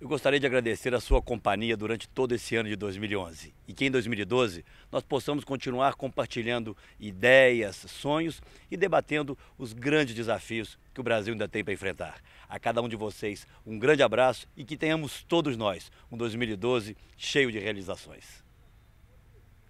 Eu gostaria de agradecer a sua companhia durante todo esse ano de 2011 e que em 2012 nós possamos continuar compartilhando ideias, sonhos e debatendo os grandes desafios que o Brasil ainda tem para enfrentar. A cada um de vocês, um grande abraço e que tenhamos todos nós um 2012 cheio de realizações.